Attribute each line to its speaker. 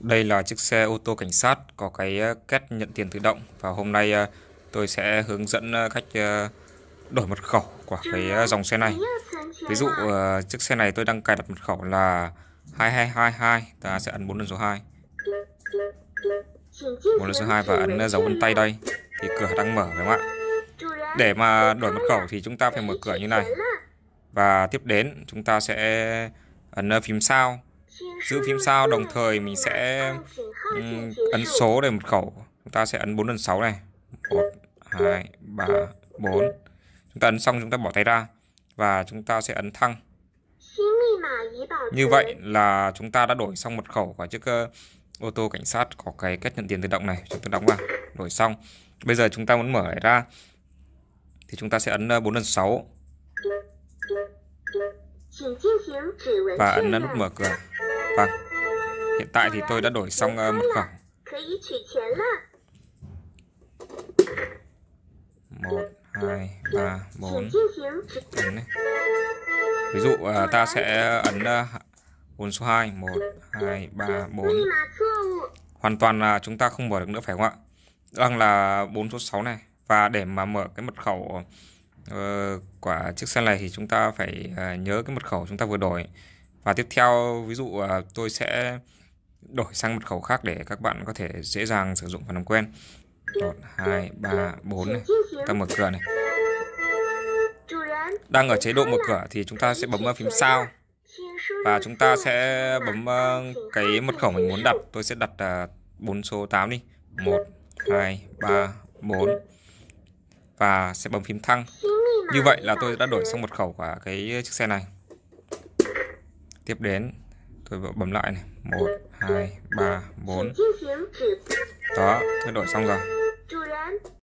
Speaker 1: Đây là chiếc xe ô tô cảnh sát có cái ờ, két nhận tiền tự động và hôm nay ờ, tôi sẽ hướng dẫn ờ, khách đổi mật khẩu của cái dòng xe này. Ví dụ chiếc xe này tôi đang cài đặt mật khẩu là 2222, ta sẽ ấn 4 lần số 2. 4 lần số 2 và ấn dấu vân tay đây thì cửa đang mở phải không ạ? Để mà đổi mật khẩu thì chúng ta phải mở cửa như này. Và tiếp đến chúng ta sẽ ấn phím sao giữ phím sao đồng thời mình sẽ ấn số để một khẩu chúng ta sẽ ấn 4 lần 6 này 1 2 3 4 chúng ta ấn xong chúng ta bỏ tay ra và chúng ta sẽ ấn thăng như vậy là chúng ta đã đổi xong mật khẩu của chiếc uh, ô tô cảnh sát có cái cách nhận tiền tự động này chúng ta đóng vào đổi xong bây giờ chúng ta muốn mở ra thì chúng ta sẽ ấn 4 lần 6 và ấn nút mở cửa Vâng Hiện tại thì tôi đã đổi xong ờ, mật khẩu một hai ba bốn ấn này. Ví dụ ờ, ta sẽ ấn ờ, bốn số 2 1 2 3 4 Hoàn toàn là chúng ta không mở được nữa phải không ạ? Đang vâng, là bốn số 6 này và để mà mở cái mật khẩu uh, quả chiếc xe này thì chúng ta phải uh, nhớ cái mật khẩu chúng ta vừa đổi và tiếp theo ví dụ à, tôi sẽ đổi sang mật khẩu khác để các bạn có thể dễ dàng sử dụng và làm quen 1, 2, 3, 4 này ta mở cửa này đang ở chế độ mở cửa thì chúng ta sẽ bấm vào phím sao và chúng ta sẽ bấm ờ, cái mật khẩu mình muốn đặt tôi sẽ đặt 4 à, số 8 đi 1, 2, 3, 4 và sẽ bấm phím thăng như vậy là tôi đã đổi sang mật khẩu của cái chiếc xe này tiếp đến tôi bấm lại này một hai ba bốn đó thay đổi xong rồi